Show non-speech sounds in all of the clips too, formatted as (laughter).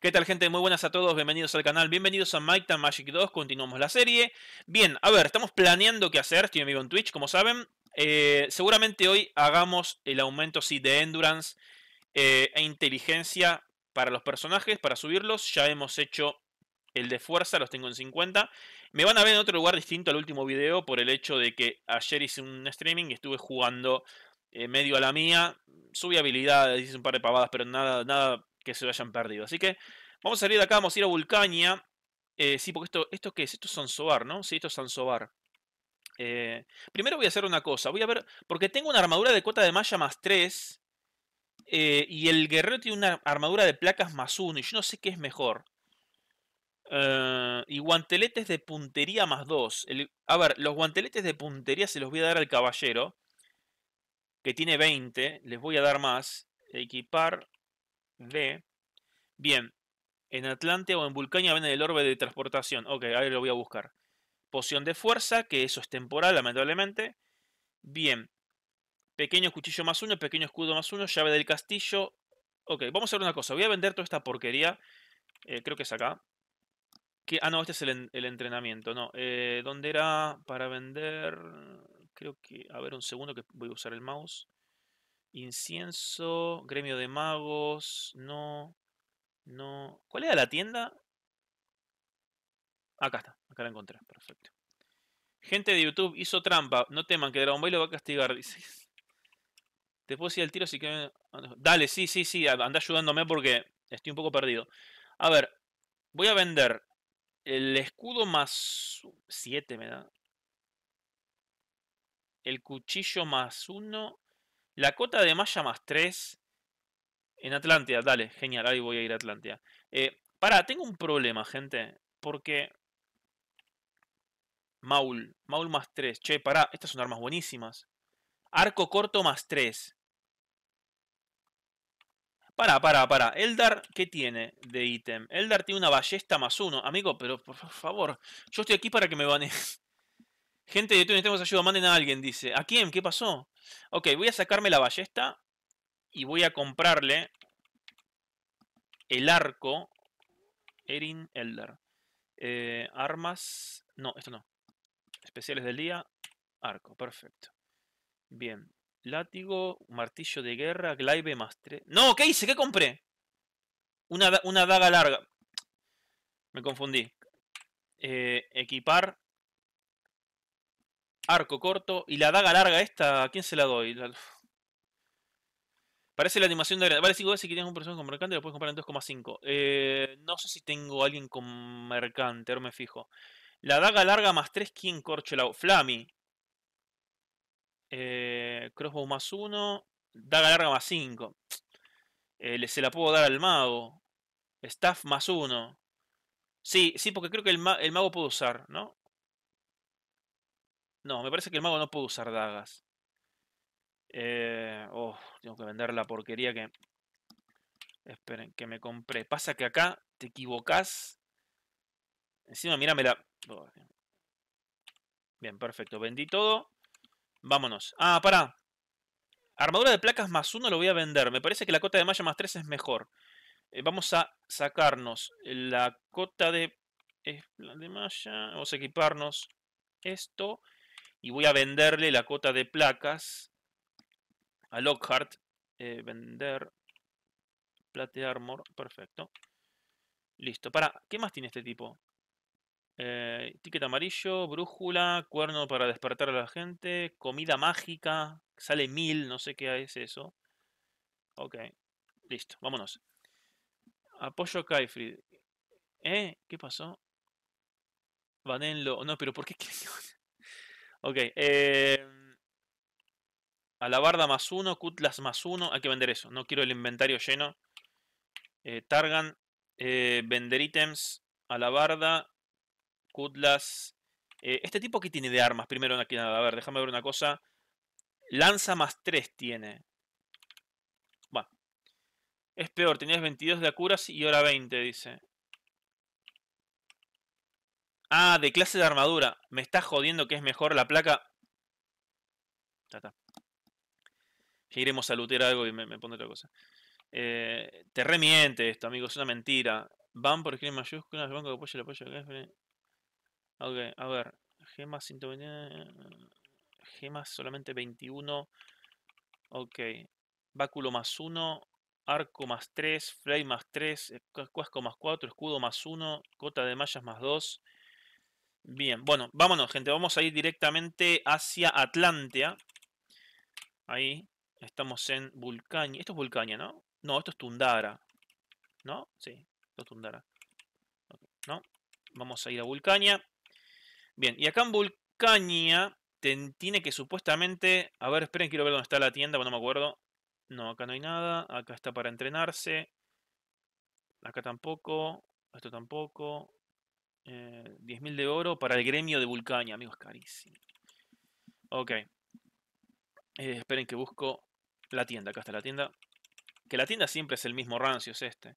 ¿Qué tal gente? Muy buenas a todos, bienvenidos al canal, bienvenidos a Mike and Magic 2, continuamos la serie. Bien, a ver, estamos planeando qué hacer, estoy en vivo en Twitch, como saben. Eh, seguramente hoy hagamos el aumento sí, de Endurance eh, e Inteligencia para los personajes, para subirlos. Ya hemos hecho el de Fuerza, los tengo en 50. Me van a ver en otro lugar distinto al último video por el hecho de que ayer hice un streaming y estuve jugando eh, medio a la mía. Subí habilidades, hice un par de pavadas, pero nada, nada que se lo hayan perdido. Así que vamos a salir de acá, vamos a ir a Vulcaña. Eh, sí, porque esto, ¿esto qué es? Esto es Sansobar, ¿no? Sí, esto es Sansobar. Eh, primero voy a hacer una cosa. Voy a ver, porque tengo una armadura de cuota de malla más 3. Eh, y el guerrero tiene una armadura de placas más 1. Y yo no sé qué es mejor. y guanteletes de puntería más 2. a ver, los guanteletes de puntería se los voy a dar al caballero. Que tiene 20. Les voy a dar más. Equipar Bien. En Atlante o en Vulcania Viene el orbe de transportación. Ok, ahí lo voy a buscar. Poción de fuerza, que eso es temporal, lamentablemente. Bien. Pequeño cuchillo más uno, pequeño escudo más uno, llave del castillo. Ok, vamos a ver una cosa. Voy a vender toda esta porquería. Eh, creo que es acá. Ah, no, este es el, entrenamiento. No, eh, ¿dónde era para vender? Creo que... A ver, un segundo que voy a usar el mouse. Incienso, gremio de magos, no, no. ¿Cuál era la tienda? Acá está, acá la encontré, perfecto. Gente de YouTube hizo trampa, no teman que Dragon Ball lo va a castigar, Después (laughs) Te puedo decir el tiro si que... Ah, dale, sí, sí, sí, anda ayudándome porque estoy un poco perdido. A ver, voy a vender el escudo más 7 me da. El cuchillo más 1. La cota de malla más 3 en Atlántida. Dale, genial, ahí voy a ir a Atlántida. Para, eh, pará, tengo un problema, gente. Porque... Maul, Maul más 3. Che, pará, estas son armas buenísimas. Arco corto más 3. Para, para, pará. Eldar, ¿qué tiene de ítem? Eldar tiene una ballesta más 1. Amigo, pero por favor, yo estoy aquí para que me bane. (laughs) Gente de YouTube, necesitamos ayuda, manden a alguien, dice. ¿A quién? ¿Qué pasó? Ok, voy a sacarme la ballesta y voy a comprarle el arco Erin Elder. Eh, armas... No, esto no. Especiales del día, arco, perfecto. Bien, látigo, martillo de guerra, glaive mastre... ¡No! ¿Qué hice? ¿Qué compré? Una, una daga larga. Me confundí. Eh, equipar Arco corto. Y la daga larga esta, ¿a quién se la doy? Parece la animación de... Vale 5 veces si tienes un personaje con mercante, lo puedes comprar en 2,5. Eh, no sé si tengo alguien con mercante, ahora me fijo. La daga larga más 3, ¿quién corche la... Flami. Eh, crossbow más 1. Daga larga más 5. Eh, se la puedo dar al mago. Staff más 1. Sí, sí, porque creo que el, el mago puede usar, ¿no? No, me parece que el mago no puede usar dagas. Eh, oh, tengo que vender la porquería que... Esperen, que me compré. Pasa que acá te equivocás. Encima, mírame la... Oh, bien. perfecto. Vendí todo. Vámonos. Ah, pará. Armadura de placas más uno lo voy a vender. Me parece que la cota de malla más tres es mejor. Eh, vamos a sacarnos la cota de, la de malla. Vamos a equiparnos esto y voy a venderle la cota de placas a Lockhart. Eh, vender Plate Armor, perfecto. Listo, para, ¿qué más tiene este tipo? Eh, ticket amarillo, brújula, cuerno para despertar a la gente, comida mágica, sale mil, no sé qué es eso. Ok, listo, vámonos. Apoyo Kaifrid. ¿Eh? ¿Qué pasó? Vanenlo. No, pero ¿por qué? (laughs) Ok, eh... Alabarda más uno, Cutlas más uno. Hay que vender eso. No quiero el inventario lleno. Eh, Targan. Eh, vender ítems. Alabarda. Cutlas. Eh, este tipo que tiene de armas. Primero aquí nada. A ver, déjame ver una cosa. Lanza más tres tiene. Bueno, Es peor. Tenías 22 de acuras y ahora 20, dice. Ah, de clase de armadura. Me está jodiendo que es mejor la placa. Ya está. iremos a lootear algo y me, me pondré otra cosa. Eh, te remiente esto, amigo. Es una mentira. Van por escribir mayúsculas. Banco de apoyo, el apoyo Ok, a ver. Gemas 120. Gemas solamente 21. Ok. Báculo más 1. Arco más 3. Flay más 3. Eh, cuasco más 4. Escudo más 1. Cota de mallas más 2. Bien, bueno, vámonos, gente. Vamos a ir directamente hacia Atlantia. Ahí estamos en Vulcaña. Esto es Vulcaña, ¿no? No, esto es Tundara. ¿No? Sí, esto es Tundara. ¿No? Vamos a ir a Vulcaña. Bien, y acá en Vulcaña tiene que supuestamente... A ver, esperen, quiero ver dónde está la tienda, pero no me acuerdo. No, acá no hay nada. Acá está para entrenarse. Acá tampoco. Esto tampoco. 10.000 eh, de oro para el gremio de Vulcania, amigos, carísimo. Ok. Eh, esperen que busco la tienda. Acá está la tienda. Que la tienda siempre es el mismo rancio, es este.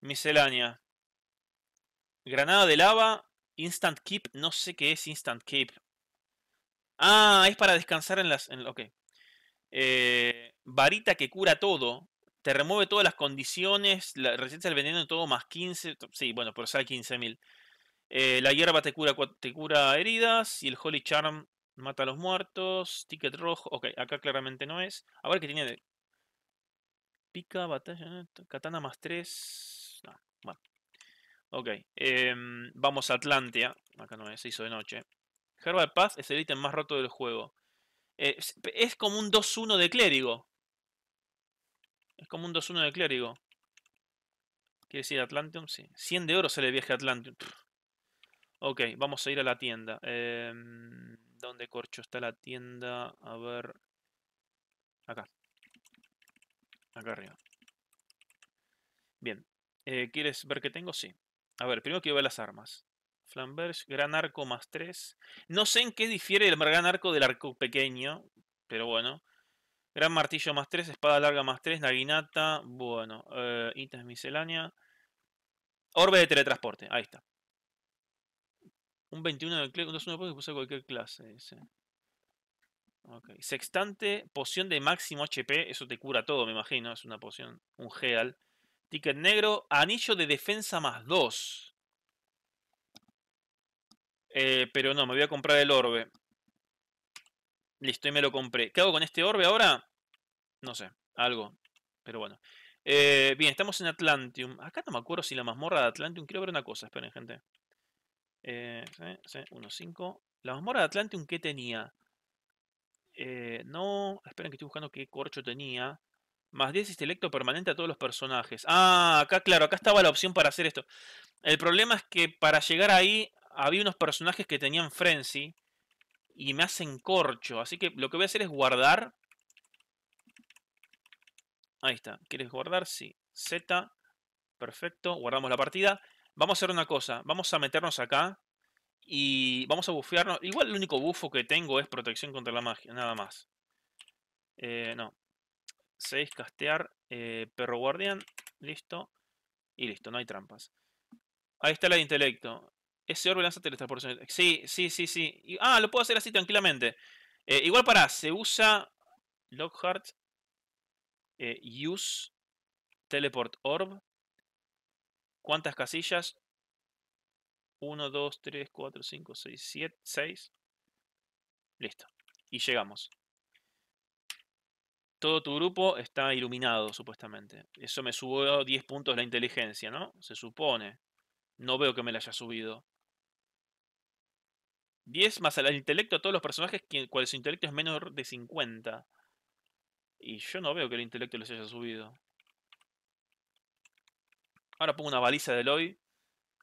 Miscelánea. Granada de lava. Instant Keep. No sé qué es Instant Keep. Ah, es para descansar en las... En, ok. Eh, varita que cura todo. Te remueve todas las condiciones. La resistencia al veneno todo más 15. Sí, bueno, pero sale 15.000. Eh, la hierba te cura, heridas y el Holy Charm mata a los muertos. Ticket rojo. Ok, acá claramente no es. A ver qué tiene de... Pica, batalla, katana más 3. No, bueno. Ok, em, vamos a Atlantia. Acá no es, se hizo de noche. Herbal de Paz es el ítem más roto del juego. Eh, es, como un 2-1 de clérigo. Es como un 2-1 de clérigo. ¿Quiere decir Atlantium? Sí. 100 de oro sale el viaje a Atlantium. Ok, vamos a ir a la tienda. Em, ¿Dónde corcho está la tienda? A ver. Acá. Acá arriba. Bien. Eh, ¿Quieres ver qué tengo? Sí. A ver, primero quiero ver las armas. Flamberge, gran arco más 3. No sé en qué difiere el gran arco del arco pequeño, pero bueno. Gran martillo más 3, espada larga más 3, naguinata. Bueno, eh, miscelánea. Orbe de teletransporte, ahí está. Un 21 de un 2 usar cualquier clase, Sextante, poción de máximo HP, eso te cura todo, me imagino, es una poción, un heal. Ticket negro, anillo de defensa más 2. Eh, pero no, me voy a comprar el orbe. Listo, y me lo compré. ¿Qué hago con este orbe ahora? No sé, algo. Pero bueno. Eh, bien, estamos en Atlantium. Acá no me acuerdo si la mazmorra de Atlantium. Quiero ver una cosa, esperen, gente. 1, 1.5. La mazmorra de Atlanteum, ¿qué tenía? Eh, no, esperen que estoy buscando qué corcho tenía. Más 10 intelecto permanente a todos los personajes. Ah, acá claro, acá estaba la opción para hacer esto. El problema es que para llegar ahí había unos personajes que tenían frenzy y me hacen corcho. Así que lo que voy a hacer es guardar. Ahí está. ¿Quieres guardar? Sí. Z. Perfecto. Guardamos la partida vamos a hacer una cosa, vamos a meternos acá y vamos a bufearnos. Igual el único bufo que tengo es protección contra la magia, nada más. Eh, no. 6, castear, eh, perro guardián, listo. Y listo, no hay trampas. Ahí está la de intelecto. Ese orbe lanza teletransportación. Sí, sí, sí, sí. ah, lo puedo hacer así tranquilamente. Eh, igual para, se usa Lockhart, use, teleport orb. ¿Cuántas casillas? 1, 2, 3, 4, 5, 6, 7, 6. Listo. Y llegamos. Todo tu grupo está iluminado, supuestamente. Eso me subió 10 puntos la inteligencia, ¿no? Se supone. No veo que me la haya subido. 10 más al intelecto a todos los personajes cuales su intelecto es menor de 50. Y yo no veo que el intelecto les haya subido. Ahora pongo una baliza de Lloyd.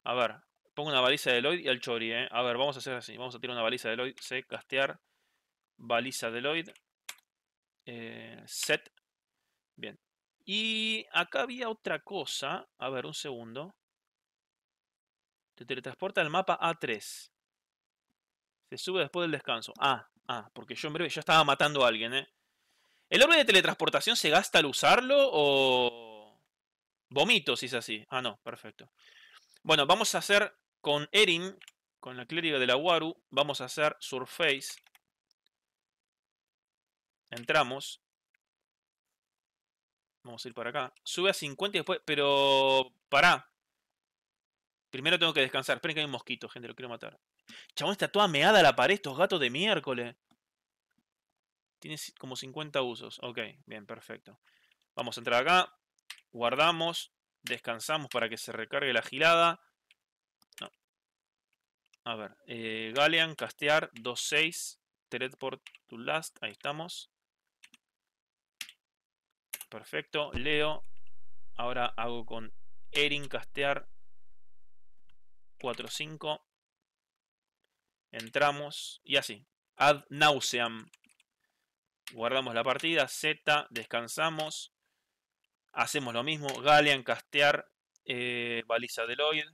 A ver, pongo una baliza de Lloyd y al Chori, ¿eh? A ver, vamos a hacer así. Vamos a tirar una baliza de Lloyd. Se castear. Baliza de Lloyd. Eh, set. Bien. Y acá había otra cosa. A ver, un segundo. Te teletransporta al mapa A3. Se sube después del descanso. Ah, ah, porque yo en breve ya estaba matando a alguien, ¿eh? ¿El orbe de teletransportación se gasta al usarlo o...? Vomito si es así. Ah, no, perfecto. Bueno, vamos a hacer con Erin, con la clériga de la Waru, vamos a hacer Surface. Entramos. Vamos a ir para acá. Sube a 50 y después... Pero... Pará. Primero tengo que descansar. Esperen que hay un mosquito, gente. Lo quiero matar. Chabón, está toda meada la pared. Estos gatos de miércoles. Tiene como 50 usos. Ok, bien, perfecto. Vamos a entrar acá. Guardamos. Descansamos para que se recargue la gilada. A ver. Eh, Galean, castear, 2-6. por to last. Ahí estamos. Perfecto. Leo. Ahora hago con Erin castear. 4-5. Entramos. Y así. Ad nauseam. Guardamos la partida. Z. Descansamos. Hacemos lo mismo, Galean, castear, eh, baliza de Lloyd,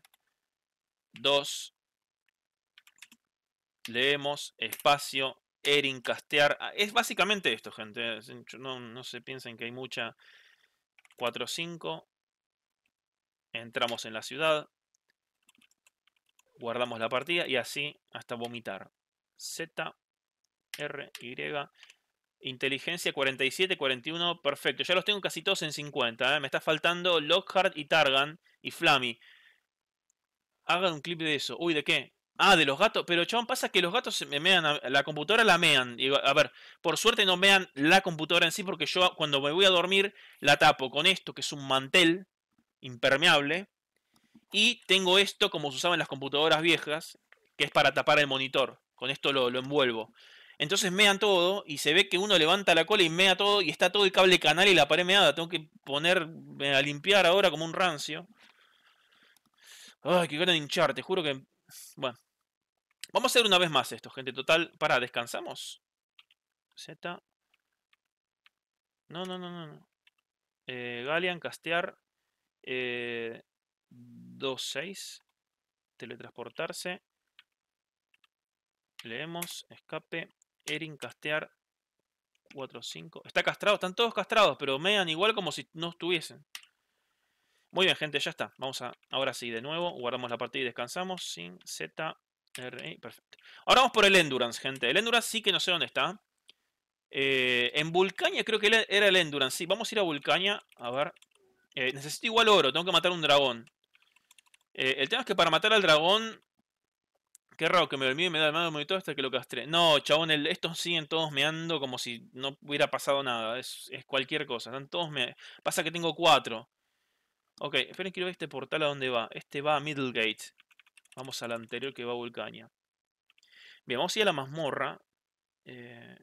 2, leemos, espacio, Erin, castear. Ah, es básicamente esto, gente. Eh, no, no se piensen que hay mucha. 4-5. Entramos en la ciudad. Guardamos la partida y así hasta vomitar. Z, R, Y. Inteligencia 47, 41, perfecto. Ya los tengo casi todos en 50. ¿eh? Me está faltando Lockhart y Targan y Flammy. Hagan un clip de eso. Uy, ¿de qué? Ah, de los gatos. Pero, chabón, pasa que los gatos se me mean. la computadora la mean. a ver, por suerte no mean la computadora en sí, porque yo cuando me voy a dormir la tapo con esto, que es un mantel impermeable. Y tengo esto, como se usaba en las computadoras viejas, que es para tapar el monitor. Con esto lo, lo envuelvo. Entonces mean todo y se ve que uno levanta la cola y mea todo y está todo el cable canal y la pared meada. Tengo que poner eh, a limpiar ahora como un rancio. Ay, que ganas de hinchar, te juro que... Bueno. Vamos a hacer una vez más esto, gente. Total, para, descansamos. Z. No, no, no, no. no. Eh, Galian, castear. Eh, 2-6. Teletransportarse. Leemos, escape. Erin castear 4, 5. Está castrado, están todos castrados, pero mean igual como si no estuviesen. Muy bien, gente, ya está. Vamos a, ahora sí, de nuevo, guardamos la partida y descansamos. Sin Z, R, perfecto. Ahora vamos por el Endurance, gente. El Endurance sí que no sé dónde está. Eh, en Vulcania creo que era el Endurance. Sí, vamos a ir a Vulcania. A ver. Eh, necesito igual oro, tengo que matar un dragón. Eh, el tema es que para matar al dragón Qué raro que me dormí y me da el mano monitor hasta que lo castré. No, chabón, estos siguen todos meando como si no hubiera pasado nada. Es, cualquier cosa. Están todos me... Pasa que tengo cuatro. Ok, esperen, quiero ver este portal a dónde va. Este va a Middlegate. Vamos al anterior que va a Vulcania. Bien, vamos a ir a la mazmorra. Eh,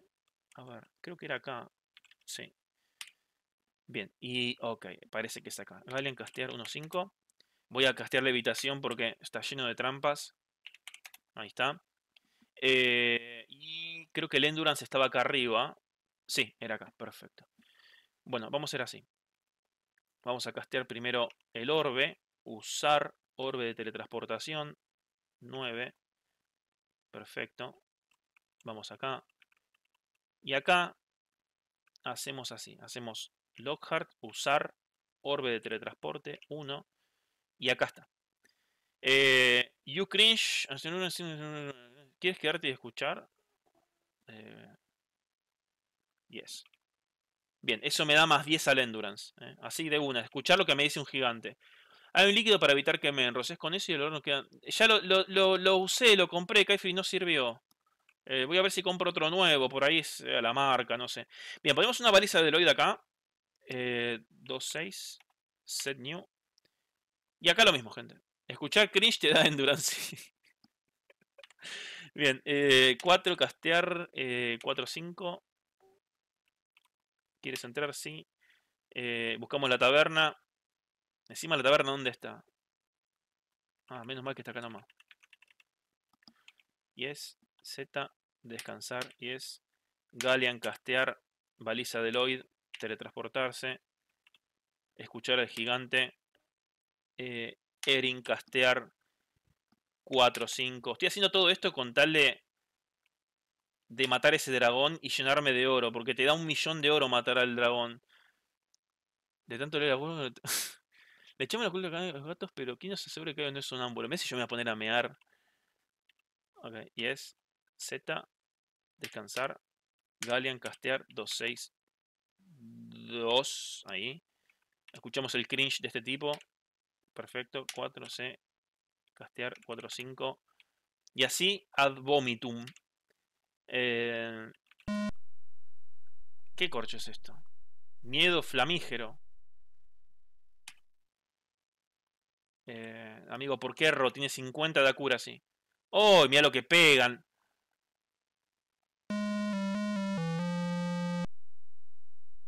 a ver, creo que era acá. Sí. Bien, y ok, parece que es acá. Valen castear 5 Voy a castear habitación porque está lleno de trampas. Ahí está. Eh, y creo que el Endurance estaba acá arriba. Sí, era acá, perfecto. Bueno, vamos a hacer así. Vamos a castear primero el orbe. Usar orbe de teletransportación. 9. Perfecto. Vamos acá. Y acá hacemos así. Hacemos Lockhart, usar orbe de teletransporte 1. Y acá está. Eh, You cringe. ¿Quieres quedarte y escuchar? Eh, yes. Bien, eso me da más 10 al endurance. Eh. Así de una. Escuchar lo que me dice un gigante. Hay un líquido para evitar que me enroces con eso y el olor no queda. Ya lo, usé, lo compré, Kaifi, no sirvió. Eh, voy a ver si compro otro nuevo, por ahí es eh, a la marca, no sé. Bien, ponemos una baliza de Deloitte acá. 2-6 set new. Y acá lo mismo, gente. Escuchar cringe te da endurance. (laughs) Bien, 4, eh, castear, 4, eh, 5. ¿Quieres entrar? Sí. Eh, buscamos la taberna. Encima la taberna, ¿dónde está? Ah, menos mal que está acá nomás. Yes, Z, descansar, yes. Galian castear, baliza de Lloyd, teletransportarse, escuchar al gigante, eh, Erin, castear 4, 5. Estoy haciendo todo esto con tal de, de matar ese dragón y llenarme de oro. Porque te da un millón de oro matar al dragón. De tanto leer a (laughs) Le echamos la culpa a los gatos, pero ¿quién se asegura que no es un ámbulo? si yo me voy a poner a mear. Ok, es Z. Descansar. Galian castear 2, 6. 2, Ahí. Escuchamos el cringe de este tipo perfecto, 4C, castear, 4, 5, y así ad vomitum. Eh, ¿Qué corcho es esto? Miedo flamígero. Eh, amigo, ¿por qué error? tiene 50 de cura, sí ¡Oh, mira lo que pegan!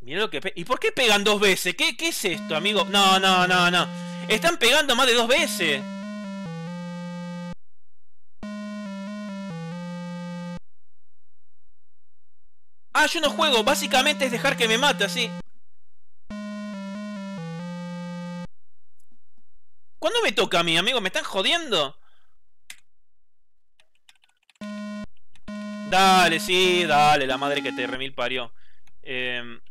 Mira lo que pegan. ¿Y por qué pegan dos veces? ¿Qué, ¿Qué es esto, amigo? No, no, no, no. Están pegando más de dos veces. Ah, yo no juego. Básicamente es dejar que me mate así. ¿Cuándo me toca a mí, amigo? ¿Me están jodiendo? Dale, sí, dale, la madre que te remil parió. Em,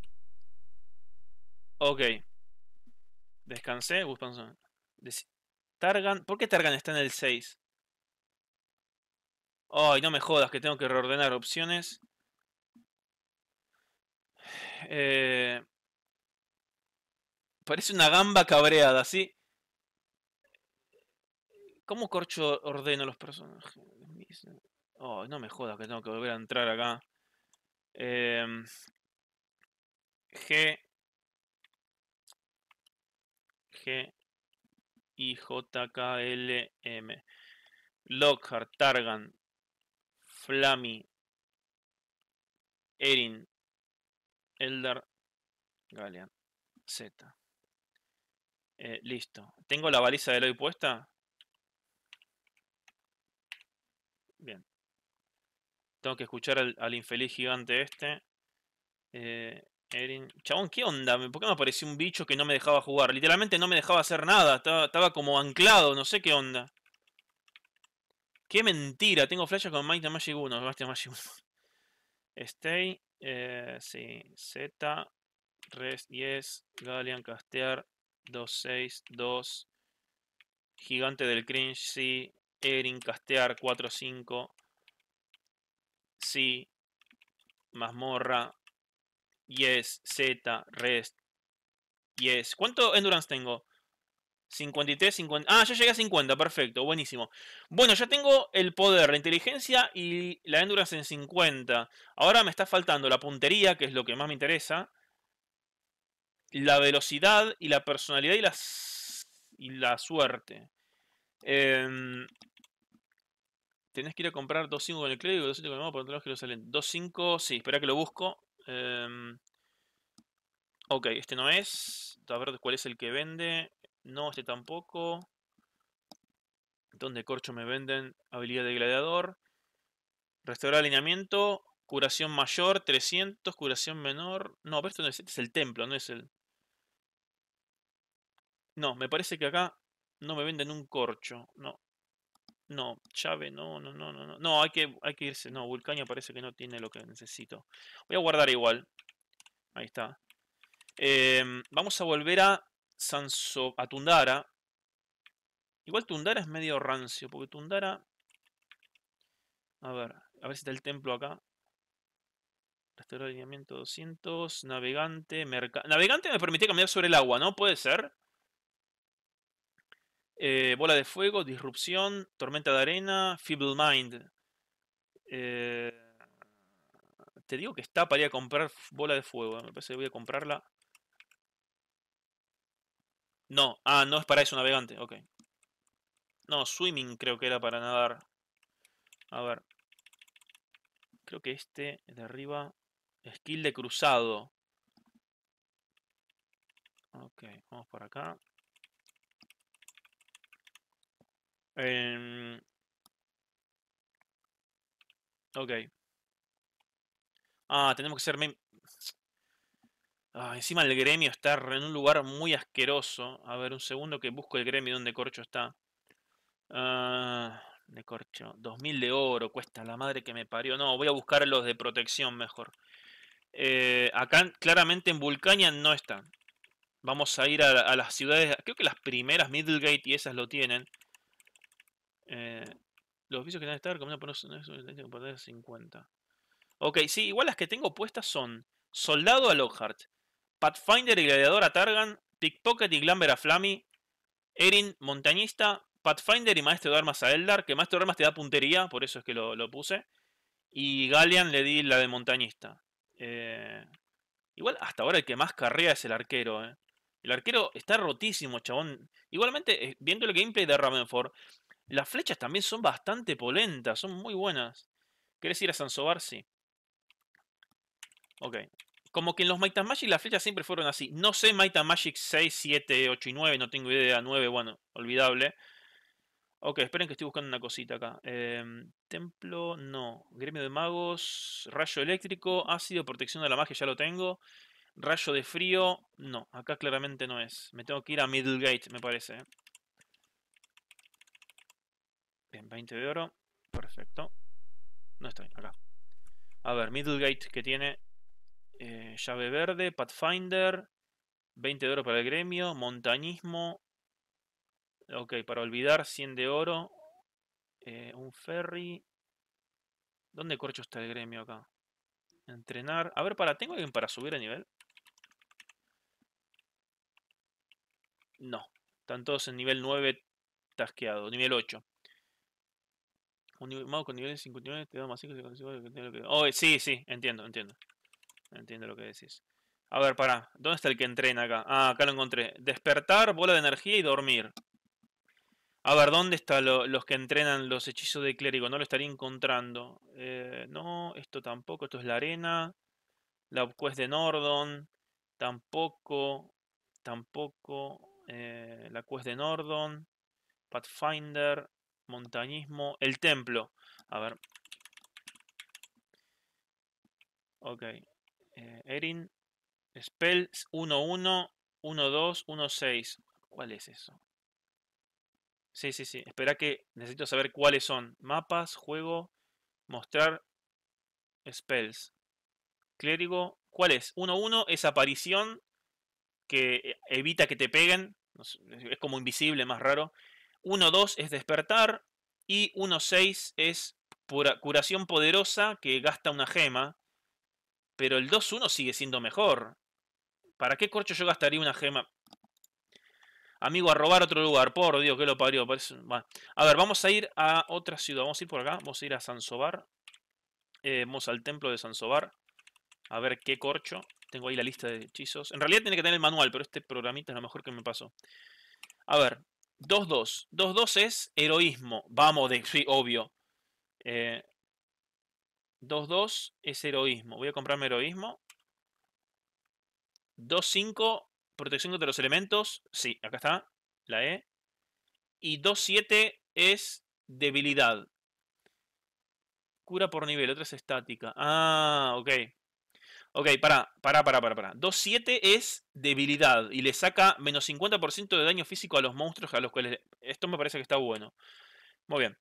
ok. Descansé, Targan. ¿Por qué Targan está en el 6? Ay, no me jodas, que tengo que reordenar opciones. (sighs) Eh, parece una gamba cabreada, ¿sí? ¿Cómo corcho ordeno los personajes? Oh, no me jodas que tengo que volver a entrar acá. Eh, G. IJKLM Lockhart, Targan, Flammy, Erin, Eldar, Galean, Z. Eh, listo. ¿Tengo la baliza de hoy puesta? Bien. Tengo que escuchar al, al infeliz gigante este. Eh, Erin. Chabón, ¿qué onda? ¿Por qué me apareció un bicho que no me dejaba jugar? Literalmente no me dejaba hacer nada. Estaba, como anclado, no sé qué onda. Qué mentira. Tengo flashas con Might Magic 1. Magic 1. Stay. Eh, sí. Z. Res. 10. Galian. Castear. 2, 6, 2. Gigante del cringe. Sí. Erin. Castear. 4, 5. Sí. Mazmorra. Yes, Z, Rest. Yes. ¿Cuánto endurance tengo? 53, 50. Ah, ya llegué a 50, perfecto, buenísimo. Bueno, ya tengo el poder, la inteligencia y la endurance en 50. Ahora me está faltando la puntería, que es lo que más me interesa. La velocidad y la personalidad y la, y la suerte. Em, tenés que ir a comprar 2.5 con el clérigo, 2.5 con el mapa, 2.5, sí, espera que lo busco. Em, ok, este no es. A ver cuál es el que vende. No, este tampoco. ¿Dónde corcho me venden? Habilidad de gladiador. Restaurar alineamiento. Curación mayor, 300. Curación menor. No, pero esto no es, este es el templo, no es el... No, me parece que acá no me venden un corcho. No, no, Chave, no, no, no, no. No, hay que, hay que irse. No, Vulcania parece que no tiene lo que necesito. Voy a guardar igual. Ahí está. Em, vamos a volver a Sanso, a Tundara. Igual Tundara es medio rancio, porque Tundara... A ver, a ver si está el templo acá. Restaurar alineamiento 200, navegante, mercado... Navegante me permite cambiar sobre el agua, ¿no? Puede ser. Eh, bola de Fuego, Disrupción, Tormenta de Arena, Feeble Mind. Eh, te digo que está para ir a comprar Bola de Fuego. Eh, me parece que voy a comprarla. No, ah, no es para eso navegante, ok. No, swimming creo que era para nadar. A ver. Creo que este de arriba. Skill de cruzado. Ok, vamos por acá. Em, ok. Ah, tenemos que ser... Ah, encima el gremio está en un lugar muy asqueroso. A ver, un segundo que busco el gremio donde Corcho está. Ah, de Corcho. 2000 de oro cuesta la madre que me parió. No, voy a buscar los de protección mejor. Eh, acá claramente en Vulcania no están. Vamos a ir a, a, las ciudades, creo que las primeras, Middlegate y esas lo tienen. Eh, los vicios que estar poner 50. Ok, sí, igual las que tengo puestas son Soldado a Lockhart, Pathfinder y Gladiador a Targan, Pickpocket y Glamber a Flammy, Erin Montañista, Pathfinder y Maestro de Armas a Eldar, que Maestro de Armas te da puntería, por eso es que lo, puse. Y Galleon le di la de Montañista. Eh, igual hasta ahora el que más carrea es el arquero. Eh. El arquero está rotísimo, chabón. Igualmente, viendo el gameplay de Ravenford, las flechas también son bastante polentas, son muy buenas. ¿Querés ir a Sansobar? Sí. Ok. Como que en los Might Magic las flechas siempre fueron así. No sé Might Magic 6, 7, 8 y 9, no tengo idea. 9, bueno, olvidable. Ok, esperen que estoy buscando una cosita acá. Em, templo, no. Gremio de magos, rayo eléctrico, ácido, protección de la magia, ya lo tengo. Rayo de frío, no. Acá claramente no es. Me tengo que ir a Middlegate, me parece. Eh. 20 de oro. Perfecto. No está bien, acá. A ver, Middlegate que tiene eh, llave verde, Pathfinder, 20 de oro para el gremio, montañismo. Ok, para olvidar, 100 de oro. Eh, un ferry. ¿Dónde corcho está el gremio acá? Entrenar. A ver, para, ¿tengo alguien para subir a nivel? No. Están todos en nivel 9 tasqueado, nivel 8. Un mago con niveles 59 te da más 5 que... Oh, sí, sí, entiendo, entiendo. Entiendo lo que decís. A ver, pará. ¿Dónde está el que entrena acá? Ah, acá lo encontré. Despertar, bola de energía y dormir. A ver, ¿dónde están los que entrenan los hechizos de clérigo? No lo estaría encontrando. Eh, no, esto tampoco. Esto es la arena. La quest de Nordon. Tampoco. Tampoco. Eh, la quest de Nordon. Pathfinder montañismo, el templo. A ver. Ok. Eh, Erin, spells 1-1, 1-2, 1-6. ¿Cuál es eso? Sí, sí, sí. Espera que necesito saber cuáles son. Mapas, juego, mostrar, spells. Clérigo, ¿cuál es? 1-1 es aparición que eh, evita que te peguen. Es como invisible, más raro. 1-2 es despertar y 1-6 es curación poderosa que gasta una gema. Pero el 2-1 sigue siendo mejor. ¿Para qué corcho yo gastaría una gema? Amigo, a robar otro lugar. Por Dios, que lo parió. Pues, a ver, vamos a ir a otra ciudad. Vamos a ir por acá. Vamos a ir a Sansobar. Eh, vamos al templo de Sansobar. A ver qué corcho. Tengo ahí la lista de hechizos. En realidad tiene que tener el manual, pero este programita es lo mejor que me pasó. A ver, 2-2. 2-2 es heroísmo. Vamos, de, sí, obvio. 2-2 eh, es heroísmo. Voy a comprarme heroísmo. 2-5, protección contra los elementos. Sí, acá está, la E. Y 2-7 es debilidad. Cura por nivel, otra es estática. Ah, ok. Ok, para, para, para, para, para. 2-7 es debilidad y le saca menos 50% de daño físico a los monstruos a los cuales... Esto me parece que está bueno. Muy bien.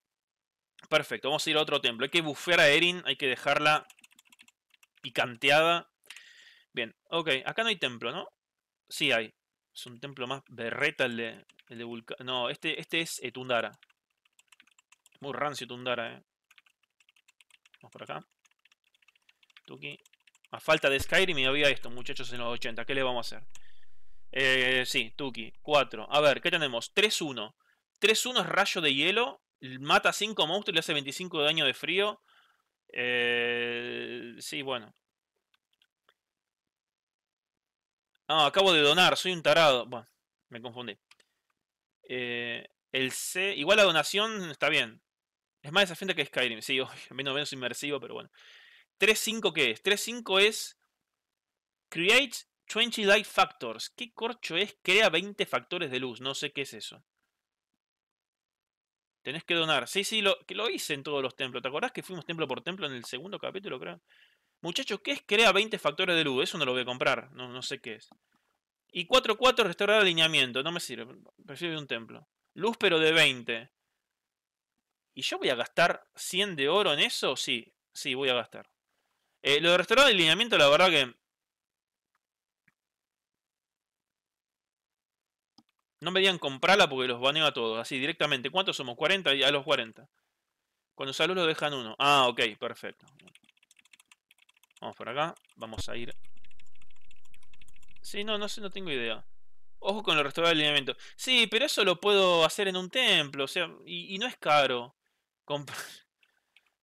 Perfecto, vamos a ir a otro templo. Hay que bufear a Erin, hay que dejarla picanteada. Bien, ok, acá no hay templo, ¿no? Sí hay. Es un templo más berreta el de, el No, este, este es Etundara. Muy rancio Etundara, eh. Vamos por acá. Tuki, falta de Skyrim y había esto, muchachos, en los 80. ¿Qué le vamos a hacer? Eh, sí, Tuki, 4. A ver, ¿qué tenemos? 3-1. 3-1 es rayo de hielo. Mata 5 monstruos y le hace 25 de daño de frío. Eh, sí, bueno. Ah, acabo de donar, soy un tarado. Bueno, me confundí. Eh, el C. Igual la donación está bien. Es más desafiante que Skyrim, sí, (laughs) menos, menos inmersivo, pero bueno. 3.5 qué es? 3.5 es Create 20 Light Factors. ¿Qué corcho es? Crea 20 factores de luz. No sé qué es eso. Tenés que donar. Sí, sí, lo, que lo hice en todos los templos. ¿Te acordás que fuimos templo por templo en el segundo capítulo, creo? Muchachos, ¿qué es? Crea 20 factores de luz. Eso no lo voy a comprar. No, no sé qué es. Y 4-4, restaurar alineamiento. No me sirve. Prefiero un templo. Luz, pero de 20. ¿Y yo voy a gastar 100 de oro en eso? Sí, sí, voy a gastar. Eh, lo de restaurar el lineamiento, la verdad que... No me digan comprarla porque los baneo a todos, así directamente. ¿Cuántos somos? 40 y a los 40. Cuando salud lo dejan uno. Ah, ok, perfecto. Vamos por acá. Vamos a ir. Sí, no, no sé, no tengo idea. Ojo con el restaurar el lineamiento. Sí, pero eso lo puedo hacer en un templo, o sea, y, no es caro. (laughs)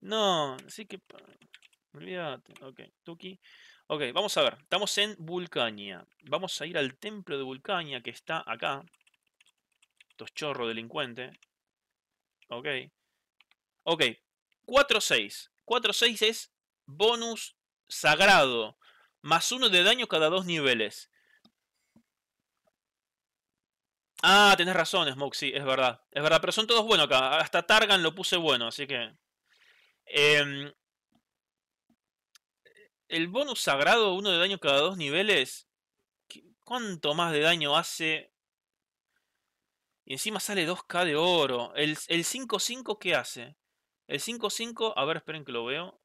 No, así que... Olvídate. Ok, Tuki. Ok, vamos a ver. Estamos en Vulcania. Vamos a ir al templo de Vulcania que está acá. chorros delincuente. Ok. Ok. 4-6. 4-6 es bonus sagrado. Más uno de daño cada dos niveles. Ah, tenés razón, Smoke, sí, es verdad. Es verdad, pero son todos buenos acá. Hasta Targan lo puse bueno, así que... Eh, el bonus sagrado, uno de daño cada dos niveles. ¿Cuánto más de daño hace? Y encima sale 2k de oro. ¿El 5-5 qué hace? El 5-5, a ver, esperen que lo veo.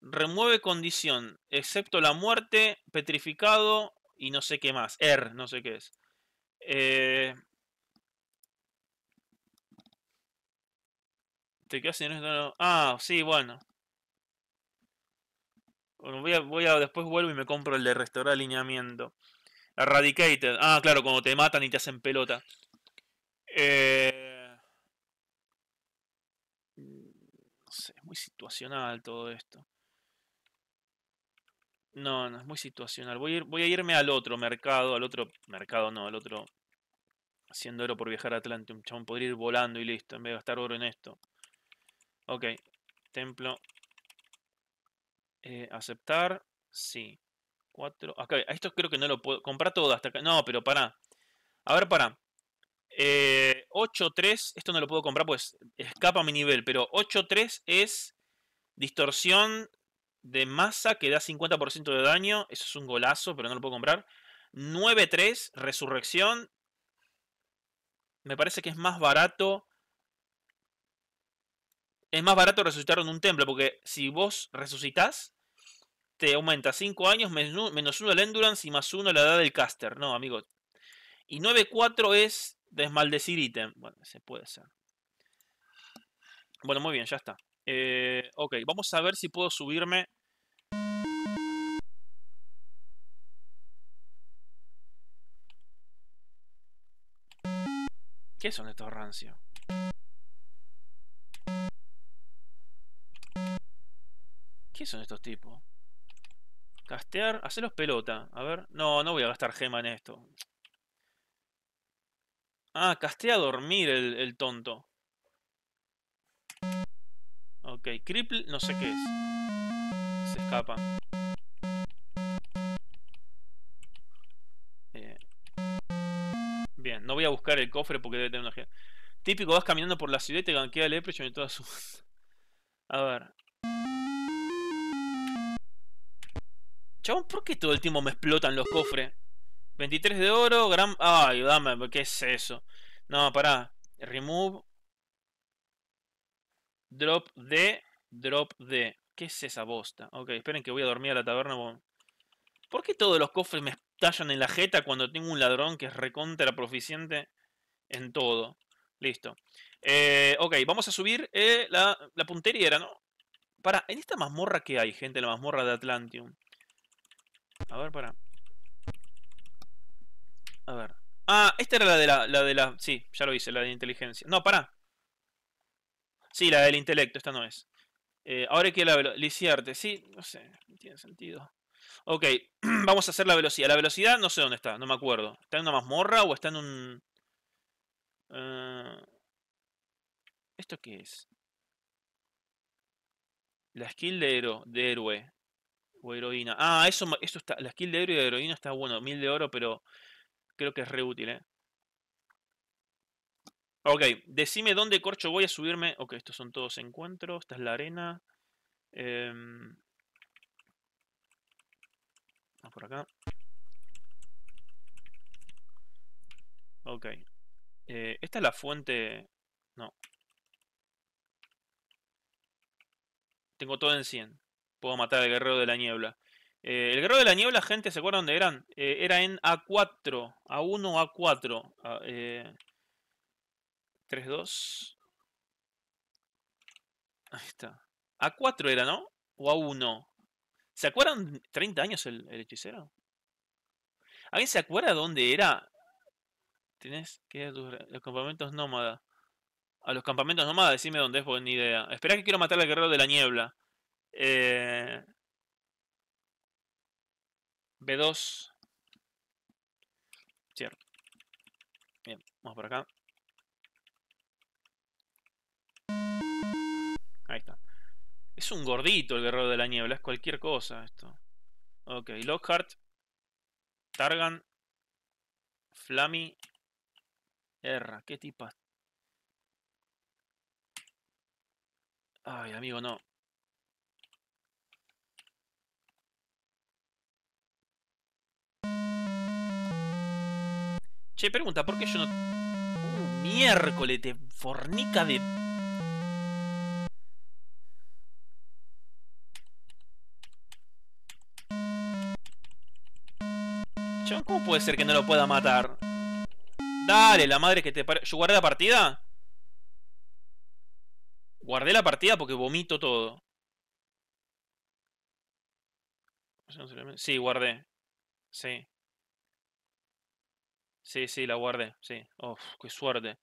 Remueve condición, excepto la muerte, petrificado y no sé qué más. R, er, no sé qué es. Eh... ¿Te quedas sin... Ah, sí, bueno. Voy después vuelvo y me compro el de restaurar alineamiento. Eradicated. Ah, claro, cuando te matan y te hacen pelota. Eh, no sé, es muy situacional todo esto. No, no, es muy situacional. Voy a, irme al otro mercado, al otro mercado no, al otro... Haciendo oro por viajar a un chabón, podría ir volando y listo, en vez de gastar oro en esto. Ok, templo, eh, aceptar. Sí. Cuatro. Acá, ah, esto creo que no lo puedo. Comprar todo hasta acá. No, pero para A ver, para 8-3. Eh, esto no lo puedo comprar pues escapa mi nivel, pero 8-3 es distorsión de masa que da 50% de daño, eso es un golazo, pero no lo puedo comprar. 9-3. resurrección, me parece que es más barato. Es más barato resucitar en un templo, porque si vos resucitas te aumenta 5 años, menos 1 el endurance y más 1 la edad del caster. No, amigo. Y 9-4 es desmaldecir ítem. Bueno, se puede ser. Bueno, muy bien, ya está. Eh, ok, vamos a ver si puedo subirme. ¿Qué son estos rancio? ¿Qué son estos tipos? Castear, hacerlos pelota. A ver, no, no voy a gastar gema en esto. Ah, castea a dormir el, tonto. Ok, cripple, no sé qué es. Se escapa. Eh, bien, no voy a buscar el cofre porque debe tener una gema. Típico, vas caminando por la ciudad y te ganquea el Leprechaun y todas sus... (laughs) a ver. Chabón, ¿por qué todo el tiempo me explotan los cofres? 23 de oro, gran... Ay, dame, ¿qué es eso? No, pará. Remove. Drop de, Drop de, ¿Qué es esa bosta? Ok, esperen que voy a dormir a la taberna. ¿Por qué todos los cofres me estallan en la jeta cuando tengo un ladrón que es recontra proficiente en todo? Listo. Eh, ok, vamos a subir eh, la, puntería, punteriera, ¿no? Para, en esta mazmorra que hay, gente, la mazmorra de Atlantium. A ver, para. A ver. Ah, esta era la de la, la de la. Sí, ya lo hice, la de inteligencia. No, para. Sí, la del intelecto, esta no es. Eh, ahora ahora que la lisiarte, sí, no sé, no tiene sentido. Ok, (clears throat) vamos a hacer la velocidad. La velocidad no sé dónde está, no me acuerdo. ¿Está en una mazmorra o está en un. Eh, ¿Esto qué es? La skill de, héroe heroína. Ah, eso, está. La skill de héroe de heroína está bueno. Mil de oro, pero creo que es re útil, ¿eh? Ok, decime dónde corcho voy a subirme. Ok, estos son todos encuentros. Esta es la arena. Em, vamos por acá. Ok. Eh, esta es la fuente... No. Tengo todo en 100 puedo matar al guerrero de la niebla. Eh, el guerrero de la niebla, gente, ¿se acuerdan dónde eran? Eh, era en A4, A1, A4. 3, 2. Ahí está. A4 era, ¿no? O A1. ¿Se acuerdan 30 años el, hechicero? ¿Alguien se acuerda dónde era? Tienes que los campamentos nómadas, A los campamentos nómada, decime dónde es, porque ni idea. Espera que quiero matar al guerrero de la niebla. Eh, B2. Cierto Bien, vamos por acá. Ahí está. Es un gordito el guerrero de la niebla, es cualquier cosa esto. Ok, Lockhart. Targan. Flammy. Erra, qué tipa. Ay, amigo, no. Che, pregunta, ¿por qué yo no... Uh, miércoles, te fornica de... ¿cómo puede ser que no lo pueda matar? Dale, la madre que te ¿Yo guardé la partida? Guardé la partida porque vomito todo. Sí, guardé. Sí, sí, sí, la guardé. Sí, Uf, qué suerte.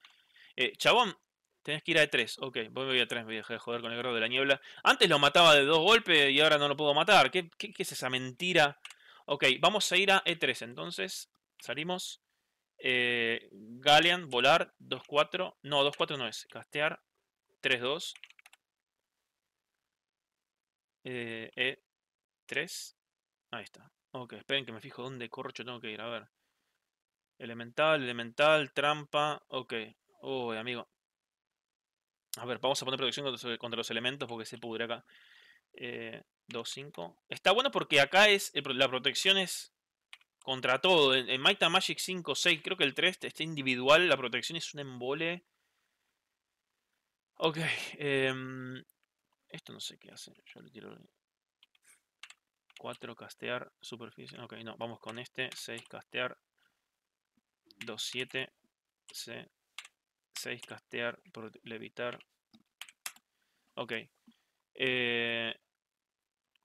Eh, chabón, tenés que ir a E3. Ok, voy, ir a E3, voy a dejar de joder con el grado de la niebla. Antes lo mataba de dos golpes y ahora no lo puedo matar. ¿Qué, es esa mentira? Ok, vamos a ir a E3 entonces. Salimos. Eh, volar, 2-4. No, 2-4 no es. Castear, 3-2. E3. Eh, e Ahí está. Ok, esperen que me fijo dónde corcho tengo que ir. A ver. Elemental, elemental, trampa. Ok. Uy, amigo. A ver, vamos a poner protección contra, los elementos porque se pudre acá. Eh, 2, 5. Está bueno porque acá es eh, la protección es contra todo. En, en Might and Magic 5, 6, creo que el 3 está individual. La protección es un embole. Ok. Em, esto no sé qué hace. Yo le tiro 4 castear superficie. Ok, no, vamos con este. 6 castear 2, 7. 6 castear por levitar. Ok. Eh,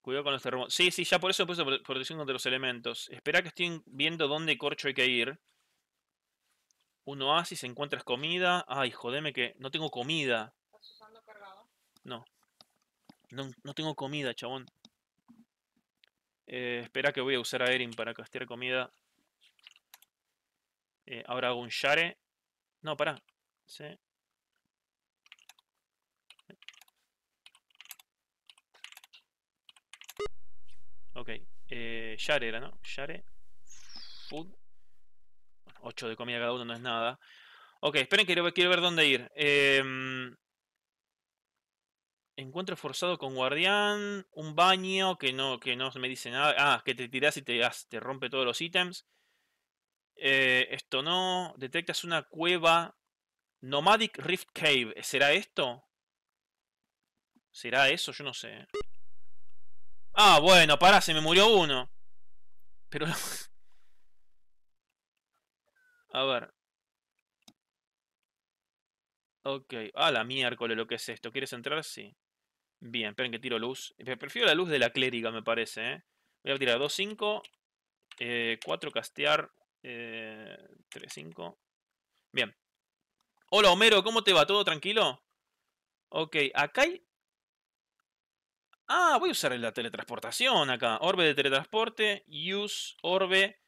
cuidado con los terremotos. Sí, sí, ya por eso puesto protección contra los elementos. Espera que estén viendo dónde corcho hay que ir. 1 si si encuentras comida. Ay, jodeme que no tengo comida. ¿Estás usando cargado? No, no tengo comida, chabón. Eh, espera que voy a usar a Erin para castear comida. Eh, ahora hago un share. No, pará. Ok. Eh, share era, ¿no? Share. Food. 8 de comida cada uno no es nada. Ok, esperen que quiero ver dónde ir. Em, Encuentro forzado con guardián. Un baño que no, que me dice nada. Ah, que te tiras y te, rompe todos los ítems. Eh, esto no. Detectas una cueva. Nomadic Rift Cave. ¿Será esto? ¿Será eso? Yo no sé. ¿eh? Ah, bueno, pará, se me murió uno. Pero... (laughs) A ver. Ok. Ah, la miércoles lo que es esto. ¿Quieres entrar? Sí. Bien, esperen que tiro luz. Prefiero la luz de la clériga, me parece. ¿eh? Voy a tirar 2, 5. 4 castear. 3, eh, 5. Bien. Hola, Homero, ¿cómo te va? ¿Todo tranquilo? Ok, acá hay... Ah, voy a usar la teletransportación acá. Orbe de teletransporte. Use orbe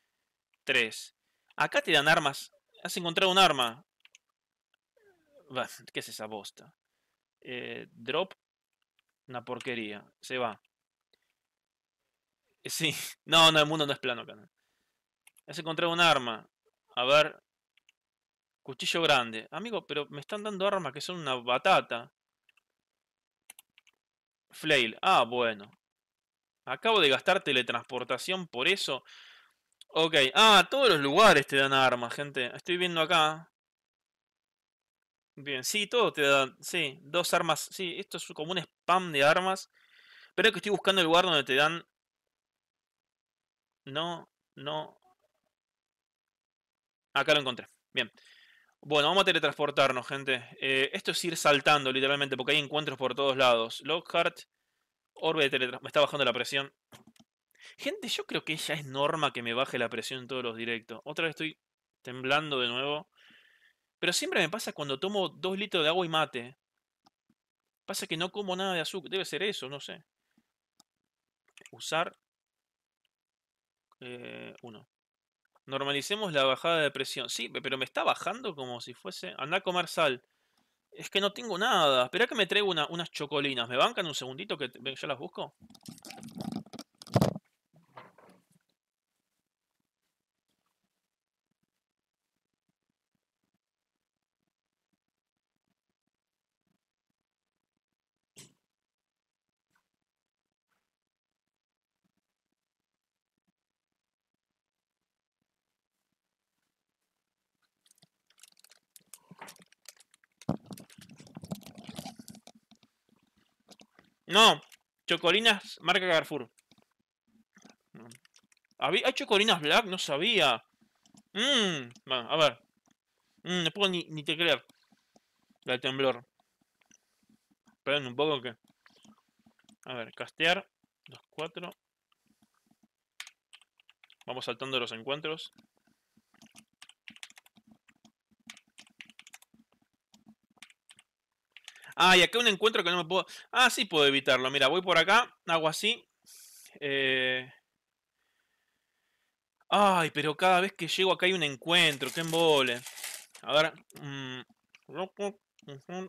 3. Acá te dan armas. Has encontrado un arma. ¿Qué es esa bosta? Eh, drop una porquería. Se va. Eh, sí. (laughs) No, no, el mundo no es plano, canal. Has encontrado un arma. A ver. Cuchillo grande. Amigo, pero me están dando armas que son una batata. Flail. Ah, bueno. Acabo de gastar teletransportación por eso. Ok. Ah, todos los lugares te dan armas, gente. Estoy viendo acá. Bien, sí, todo te dan, sí, dos armas, sí, esto es como un spam de armas, pero es que estoy buscando el lugar donde te dan... No, no... Acá lo encontré, bien. Bueno, vamos a teletransportarnos, gente. Eh, esto es ir saltando, literalmente, porque hay encuentros por todos lados. Lockhart, orbe de me está bajando la presión. Gente, yo creo que ya es norma que me baje la presión en todos los directos. Otra vez estoy temblando de nuevo. Pero siempre me pasa cuando tomo dos litros de agua y mate. Pasa que no como nada de azúcar. Debe ser eso, no sé. Usar eh, uno. Normalicemos la bajada de presión. Sí, pero me está bajando como si fuese... Anda a comer sal. Es que no tengo nada. Espera que me traigo unas chocolinas. ¿Me bancan un segundito que ya las busco? No, Chocolinas marca Carrefour. Mm. ¿Hay Chocolinas Black? No sabía. Mmm, bueno, a ver. Mmm, no puedo ni, te creer. La temblor. Esperen un poco que... A ver, castear. Dos, cuatro. Vamos saltando los encuentros. Ah, y acá un encuentro que no me puedo... Ah, sí puedo evitarlo. Mira, voy por acá, hago así. Eh. Ay, pero cada vez que llego acá hay un encuentro. Qué embole. A ver... Mm, mm.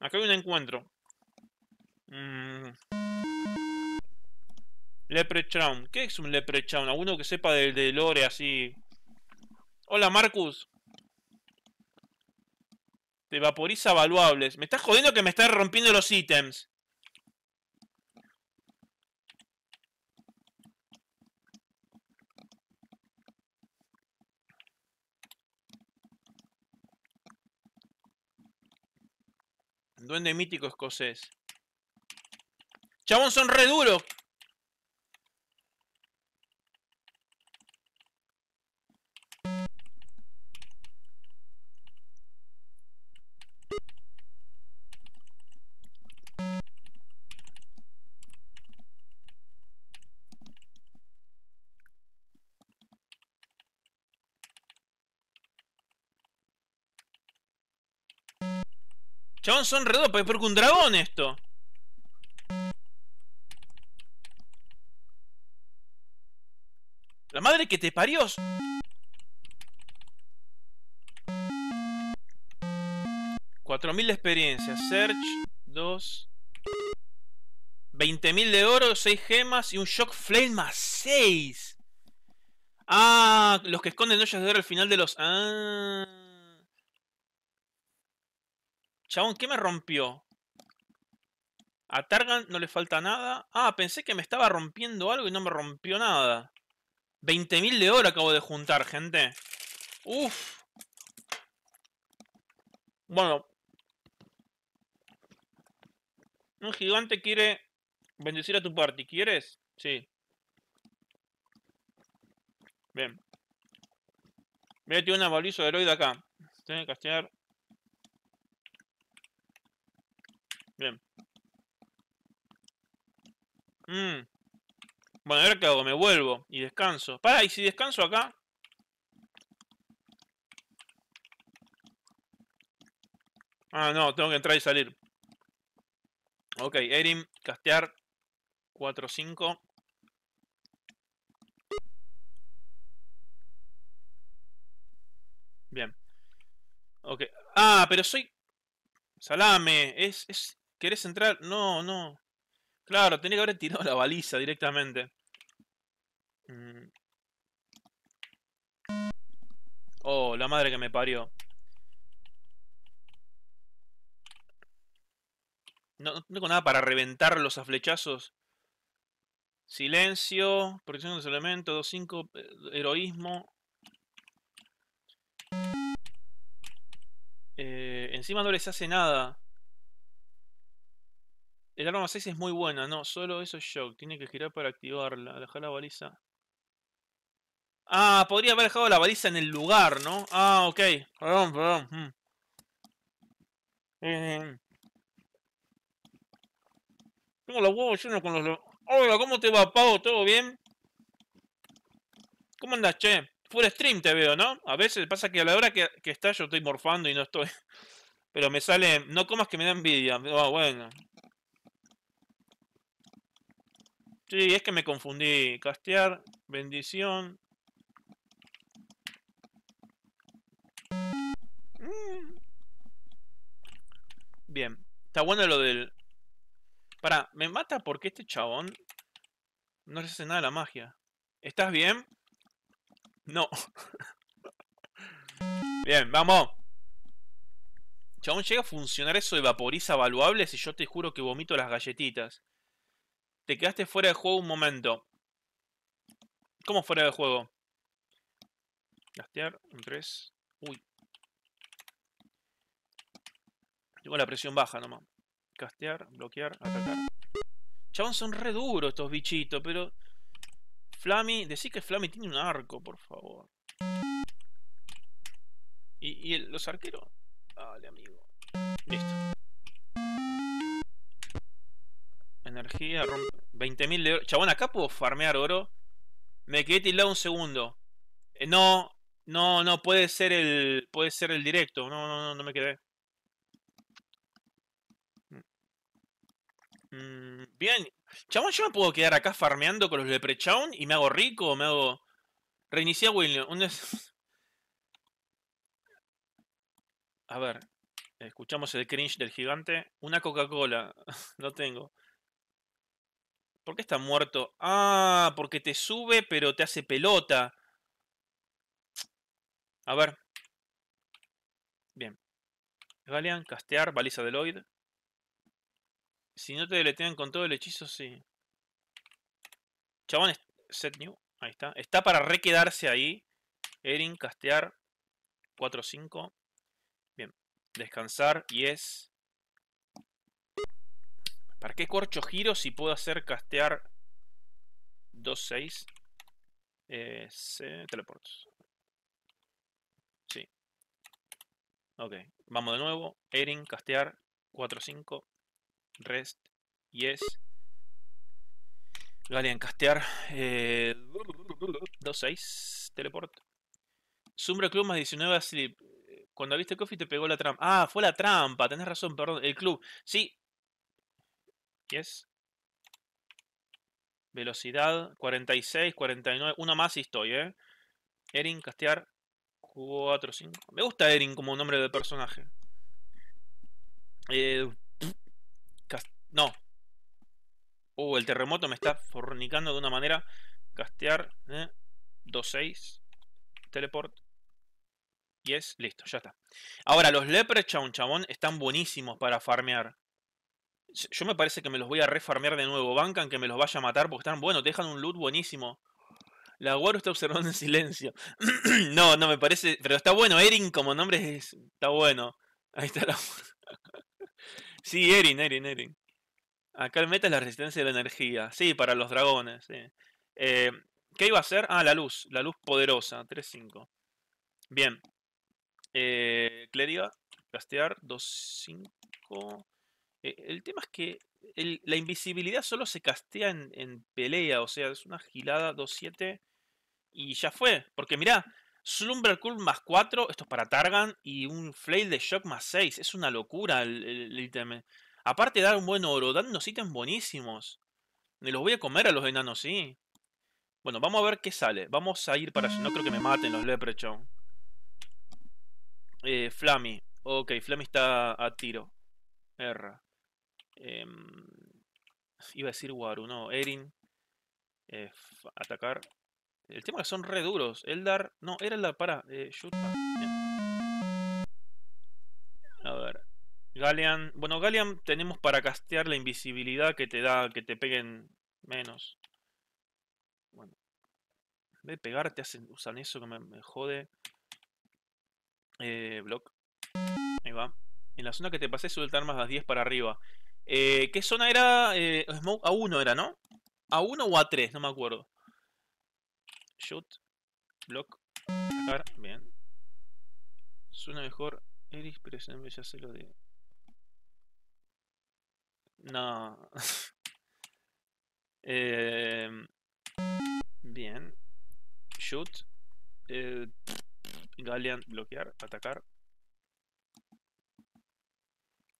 Acá hay un encuentro. Mm. Leprechaun. ¿Qué es un leprechaun? Alguno que sepa del de lore así. Hola, Marcus. Te vaporiza valuables. Me estás jodiendo que me estás rompiendo los ítems. Duende mítico escocés. Chabón, son re duros. son redos, redoppa, es un dragón esto La madre que te parió. 4000 de experiencia. Search, 2. 20.000 de oro, 6 gemas y un Shock Flame más 6. Ah, los que esconden ollas de oro al final de los... Ah. Chabón, ¿qué me rompió? A Targan no le falta nada. Ah, pensé que me estaba rompiendo algo y no me rompió nada. 20.000 de oro acabo de juntar, gente. Uf. Bueno. Un gigante quiere bendecir a tu party. ¿Quieres? Sí. Bien. Voy a tirar una baliza de heroide acá. Tengo que castigar. Mm. Bueno, ver qué hago, me vuelvo y descanso. Para, y si descanso acá. Ah, no, tengo que entrar y salir. Ok, Erim, castear 4-5. Bien. Ok. Ah, pero soy... Salame. Es, es... ¿Querés entrar? No, no. Claro, tenía que haber tirado la baliza directamente. Mm. Oh, la madre que me parió. No, tengo nada para reventar a flechazos. Silencio, protección de los elementos, 2-5, eh, heroísmo. Eh, encima no les hace nada. El arma 6 es muy buena, no, solo eso es shock. Tiene que girar para activarla. Dejar la baliza. Ah, podría haber dejado la baliza en el lugar, ¿no? Ah, ok. Perdón, perdón. Mm. Eh, tengo los huevos llenos con los... Hola, ¿cómo te va, Pau? ¿Todo bien? ¿Cómo andas, che? Full stream te veo, ¿no? A veces pasa que a la hora que, está yo estoy morfando y no estoy... (laughs) Pero me sale... No comas que me da envidia. Ah, bueno. Sí, es que me confundí. Castear, bendición. Mm. Bien. Está bueno lo del... Pará, me mata porque este chabón no le hace nada a la magia. ¿Estás bien? No. (laughs) bien, vamos. Chabón, llega a funcionar eso de vaporiza valuables y yo te juro que vomito las galletitas. Te quedaste fuera de juego un momento. ¿Cómo fuera de juego? Castear un 3. Uy. Tengo la presión baja nomás. Castear, bloquear, atacar. Chabón, son re duros estos bichitos, pero... Flammy, decí que Flammy tiene un arco, por favor. ¿Y, los arqueros? Vale, amigo. Listo. Energía, rompe 20.000 de oro. Chabón, acá puedo farmear oro. Me quedé tildado un segundo. Eh, no, no, no, puede ser el. Puede ser el directo. No, no, no, no me quedé. Mm, mm, bien. Chabón, yo me puedo quedar acá farmeando con los leprechaun y me hago rico, ¿O me hago. Reinicia William. (laughs) A ver. Escuchamos el cringe del gigante. Una Coca-Cola. no (laughs) tengo. ¿Por qué está muerto? Ah, porque te sube, pero te hace pelota. A ver. Bien. Galean, castear, baliza de Lloyd. Si no te deletean con todo el hechizo, sí. Chabón, set new. Ahí está. Está para requedarse ahí. Erin, castear. 4-5. Bien. Descansar, yes. ¿Para qué corcho giro si puedo hacer castear 2-6? Eh, teleports. Sí. Ok, vamos de nuevo. Erin, castear 4-5. Rest, yes. Galien, castear 2-6. Eh, teleport. Sumbra Club más 19 eh, Cuando viste Coffee te pegó la trampa. Ah, fue la trampa, tenés razón, perdón. El club. Sí, Yes. Velocidad, 46, 49. una más y estoy, ¿eh? Erin, castear. 4, 5. Me gusta Erin como nombre de personaje. Eh, no. Uh, el terremoto me está fornicando de una manera. Castear. ¿eh? 2, 6. Teleport. Yes, listo, ya está. Ahora, los Leprechaun, chabón, están buenísimos para farmear. Yo me parece que me los voy a refarmear de nuevo. Bancan que me los vaya a matar porque están. buenos. dejan un loot buenísimo. La waru está observando en silencio. (clears throat) no, no me parece. Pero está bueno, Erin como nombre es... está bueno. Ahí está la. (laughs) sí, Erin, Erin, Erin. Acá el meta es la resistencia de la energía. Sí, para los dragones. Eh, ¿Qué iba a hacer? Ah, la luz. La luz poderosa. 3-5. Bien. Eh, Clériga. Castear. 2-5. Eh, el tema es que la invisibilidad solo se castea en, pelea, o sea, es una gilada 2-7 y ya fue. Porque mirá, Slumber Cool más 4, esto es para Targan, y un Flail de Shock más 6, es una locura el, Aparte de dar un buen oro, dan unos ítems buenísimos. Me los voy a comer a los enanos, sí. Bueno, vamos a ver qué sale. Vamos a ir para allá. No creo que me maten los Leprechaun. Eh, Flammy. Ok, Flammy está a tiro. Erra. Em, iba a decir Waru, no, Erin. Eh, atacar. El tema es que son re duros. Eldar. No, era la para. Eh, ah, a ver. Galean. Bueno, Galean tenemos para castear la invisibilidad que te da que te peguen menos. Bueno. En vez de pegar, hacen, usan eso que me, jode. Eh, block. Ahí va. En la zona que te pasé suelta más las 10 para arriba. Eh, ¿Qué zona era? Eh, smoke A1 era, ¿no? A1 o A3, no me acuerdo. Shoot. Block. Atacar Bien. Suena mejor Eris, pero ya se lo digo. No. (laughs) eh, bien. Shoot. Eh, Galean, bloquear, atacar.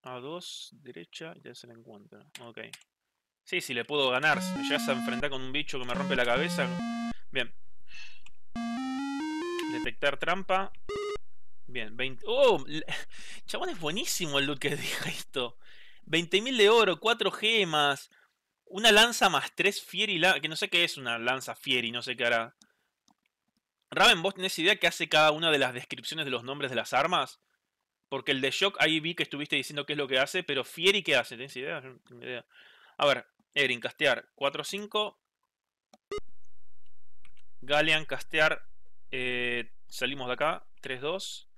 A2, derecha, ya se la encuentra. Ok. Sí, sí, le puedo ganar. Si me llegas a enfrentar con un bicho que me rompe la cabeza. Bien. Detectar trampa. Bien, 20... ¡Oh! (laughs) Chabón, es buenísimo el loot que (laughs) deja esto. 20.000 de oro, 4 gemas. Una lanza más 3 Fieri. Que no sé qué es una lanza Fieri, no sé qué hará. Raven, ¿vos tenés idea qué hace cada una de las descripciones de los nombres de las armas? Porque el de Shock, ahí vi que estuviste diciendo qué es lo que hace, pero Fieri, ¿qué hace? ¿Tienes idea? idea. A ver, Erin, castear 4-5. Galean, castear. Eh, salimos de acá, 3-2.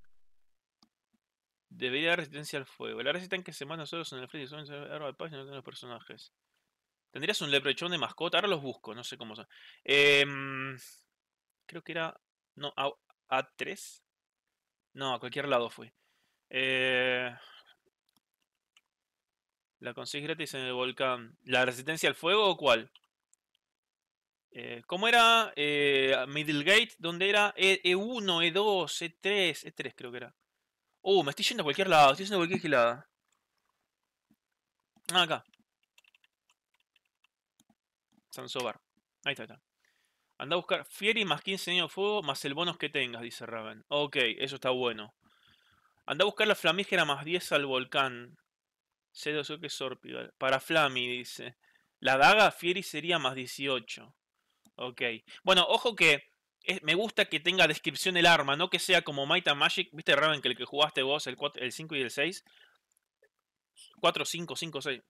Debería dar resistencia al fuego. La resistencia que se manda nosotros en el frente son no los personajes. ¿Tendrías un leprechón de mascota? Ahora los busco, no sé cómo son. Em, creo que era. No, A, 3 No, a cualquier lado fue. Eh, la consigue gratis en el volcán. ¿La resistencia al fuego o cuál? Eh, ¿Cómo era eh, Middle Gate? ¿Dónde era e 1 E2, E3, E3 creo que era? Uh, me estoy yendo a cualquier lado, estoy yendo a cualquier lado Ah, acá. Sansobar. Ahí está, ahí está. Anda a buscar Fieri más 15 años de fuego más el bonus que tengas, dice Raven. Ok, eso está bueno. Anda a buscar la flamígera más 10 al volcán. Cero que Sorpigal. Para Flammy, dice. La daga Fieri sería más 18. Ok. Bueno, ojo que eh, me gusta que tenga descripción el arma, no que sea como Might and Magic. ¿Viste, Raven, que el que jugaste vos, el, el 5 y el 6? 4, 5, 5, 6.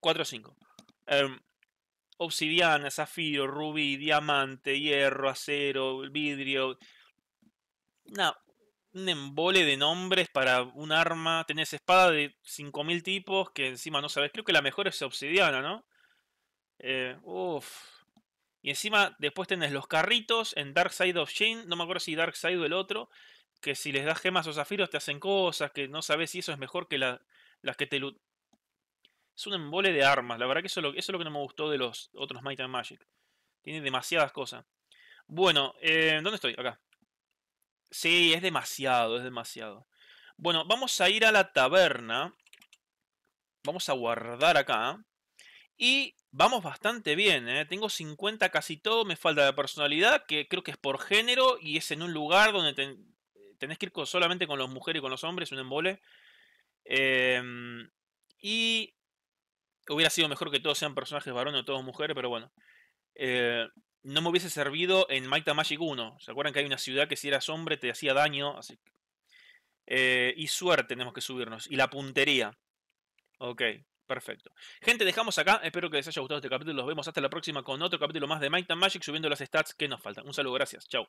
4, 5. obsidiana, zafiro, rubí, diamante, hierro, acero, vidrio. No, un embole de nombres para un arma. Tenés espada de 5000 tipos que encima no sabes. Creo que la mejor es obsidiana, ¿no? Eh, uf. Y encima después tenés los carritos en Dark Side of Shane. No me acuerdo si Dark Side o el otro. Que si les das gemas o zafiros te hacen cosas. Que no sabes si eso es mejor que las que te... Es un embole de armas. La verdad que eso es, lo, que no me gustó de los otros Might and Magic. Tiene demasiadas cosas. Bueno, eh, ¿dónde estoy? Acá. Sí, es demasiado, es demasiado. Bueno, vamos a ir a la taberna. Vamos a guardar acá. Y vamos bastante bien, ¿eh? Tengo 50 casi todo, me falta la personalidad, que creo que es por género y es en un lugar donde eh, tenés que ir solamente con las mujeres y con los hombres, un embole. Em, y hubiera sido mejor que todos sean personajes varones o todos mujeres, pero bueno. Eh, no me hubiese servido en Might and Magic 1. ¿Se acuerdan que hay una ciudad que si eras hombre te hacía daño? Así... Eh, y suerte tenemos que subirnos. Y la puntería. Ok, perfecto. Gente, dejamos acá. Espero que les haya gustado este capítulo. Nos vemos hasta la próxima con otro capítulo más de Might and Magic subiendo las stats que nos faltan. Un saludo, gracias. Chao.